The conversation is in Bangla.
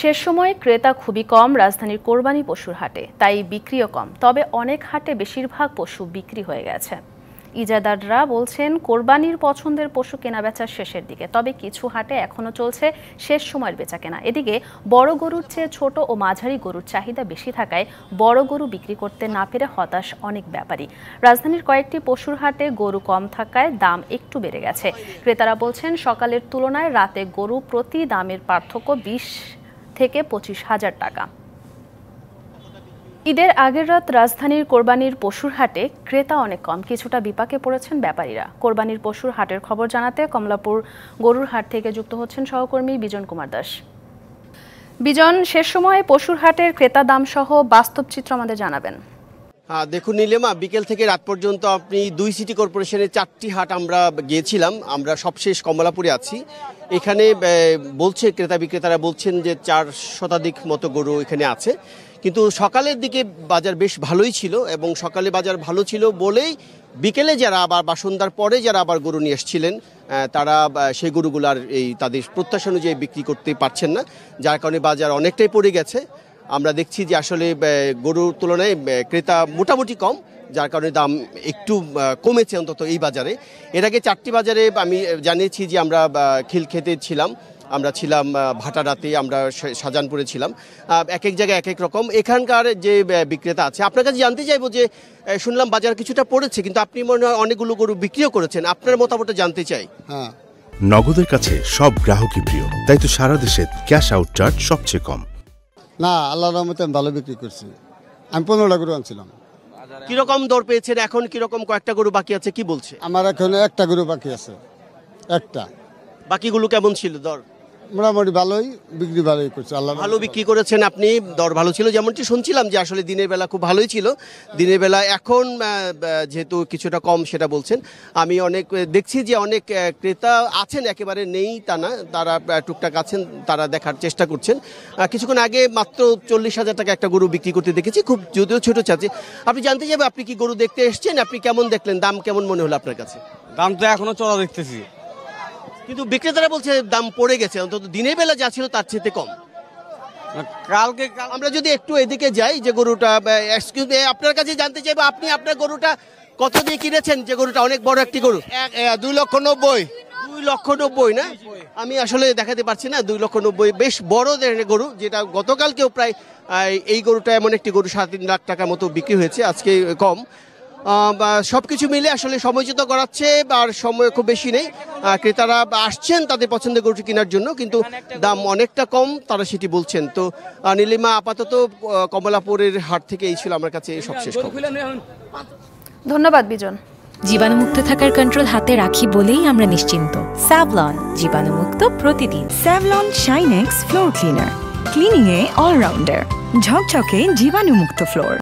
শেষ সময়ে ক্রেতা খুবই কম রাজধানীর কোরবানি পশুর হাটে তাই বিক্রিও কম তবে অনেক হাটে বেশিরভাগ পশু বিক্রি হয়ে গেছে ইজাদাররা বলছেন কোরবানির পছন্দের পশু কেনাবেচার শেষের দিকে তবে কিছু হাটে এখনও চলছে শেষ সময়ের বেচা কেনা এদিকে বড় গরুর চেয়ে ছোট ও মাঝারি গরুর চাহিদা বেশি থাকায় বড় গরু বিক্রি করতে না পেরে হতাশ অনেক ব্যাপারী রাজধানীর কয়েকটি পশুর হাটে গরু কম থাকায় দাম একটু বেড়ে গেছে ক্রেতারা বলছেন সকালের তুলনায় রাতে গরু প্রতি দামের পার্থক্য বিশ থেকে পঁচিশ হাজার টাকা ঈদের আগের রাত রাজধানীর কোরবানির পশুর হাটে ক্রেতা অনেক কম কিছুটা বিপাকে পড়েছেন ব্যাপারীরা কোরবানির পশুর হাটের খবর জানাতে কমলাপুর গরুর হাট থেকে যুক্ত হচ্ছেন সহকর্মী বিজন কুমার দাস বিজন শেষ সময়ে পশুর হাটের ক্রেতা দাম সহ বাস্তব চিত্র আমাদের জানাবেন হ্যাঁ, দেখুন নীলেমা বিকেল থেকে রাত পর্যন্ত আপনি দুই সিটি কর্পোরেশনের চারটি হাট আমরা গিয়েছিলাম আমরা সবশেষ কমলাপুরে আছি এখানে বলছে ক্রেতা বিক্রেতারা বলছেন যে চার শতাধিক মতো গরু এখানে আছে কিন্তু সকালের দিকে বাজার বেশ ভালোই ছিল এবং সকালে বাজার ভালো ছিল বলেই বিকেলে যারা আবার বা পরে যারা আবার গরু নিয়ে এসেছিলেন তারা সেই গরুগুলার এই তাদের প্রত্যাশা অনুযায়ী বিক্রি করতে পারছেন না যার কারণে বাজার অনেকটাই পড়ে গেছে আমরা দেখছি যে আসলে গরুর তুলনায় ক্রেতা মোটামুটি কম যার কারণে দাম একটু কমেছে অন্তত এই বাজারে এর আগে চারটি বাজারে আমি জানিয়েছি যে আমরা খিল খেতে ছিলাম আমরা ছিলাম ভাটারাতে আমরা সাজানপুরে ছিলাম এক এক জায়গায় এক এক রকম এখানকার যে বিক্রেতা আছে আপনার কাছে জানতে চাইবো যে শুনলাম বাজার কিছুটা পড়েছে কিন্তু আপনি মনে হয় অনেকগুলো গরু বিক্রিও করেছেন আপনার মতামত জানতে চাই হ্যাঁ নগদের কাছে সব গ্রাহকই প্রিয় তাই তো সারা দেশে ক্যাশ আউট চার্জ সবচেয়ে কম না আল্লাহ রহমতে আমি ভালো বিক্রি করছি আমি পনেরোটা গরু আনছিলাম কিরকম দর পেয়েছেন এখন কিরকম কয়েকটা গরু বাকি আছে কি বলছে আমার এখন একটা গরু বাকি আছে একটা বাকিগুলো কেমন ছিল দর মোটামুটি ভালোই বিক্রি ভালোই করছে আল্লাহ ভালো বিক্রি করেছেন আপনি দর ভালো ছিল যেমনটি শুনছিলাম যে আসলে দিনের বেলা খুব ভালোই ছিল দিনের বেলা এখন যেহেতু কিছুটা কম সেটা বলছেন আমি অনেক দেখছি যে অনেক ক্রেতা আছেন একেবারে নেই তা না তারা টুকটাক আছেন তারা দেখার চেষ্টা করছেন কিছুক্ষণ আগে মাত্র চল্লিশ হাজার টাকা একটা গরু বিক্রি করতে দেখেছি খুব যদিও ছোটো চাচ্ছে আপনি জানতে যাবে আপনি কি গরু দেখতে এসছেন আপনি কেমন দেখলেন দাম কেমন মনে হলো আপনার কাছে দাম তো এখনও চড়া দেখতেছি কিন্তু বিক্রেতারা বলছে দাম পড়ে গেছে অন্তত দিনের বেলা যা ছিল তার চেয়ে কম কালকে আমরা যদি একটু এদিকে যাই যে গরুটা এক্সকিউজ আপনার কাছে জানতে চাইবো আপনি আপনার গরুটা কত দিয়ে কিনেছেন যে গরুটা অনেক বড় একটি গরু দুই লক্ষ নব্বই দুই লক্ষ নব্বই না আমি আসলে দেখাতে পারছি না দুই লক্ষ নব্বই বেশ বড় ধরনের গরু যেটা গতকালকেও প্রায় এই গরুটা এমন একটি গরু সাড়ে তিন লাখ টাকা মতো বিক্রি হয়েছে আজকে কম সব কিছু মিলে আসলে সময়চিত করাচ্ছে আর সময় খুব বেশি নেই ক্রেতারা আসছেন তাদের পছন্দের গরুটি কেনার জন্য কিন্তু দাম অনেকটা কম তারা সেটি বলছেন তো নীলিমা আপাতত কমলাপুরের হাট থেকে এই ছিল আমার কাছে সবশেষ ধন্যবাদ বিজন জীবাণুমুক্ত থাকার কন্ট্রোল হাতে রাখি বলেই আমরা নিশ্চিন্ত স্যাভলন জীবাণুমুক্ত প্রতিদিন Savlon Shinex floor cleaner cleaning এ অলরাউন্ডার ঝকঝকে জীবাণুমুক্ত ফ্লোর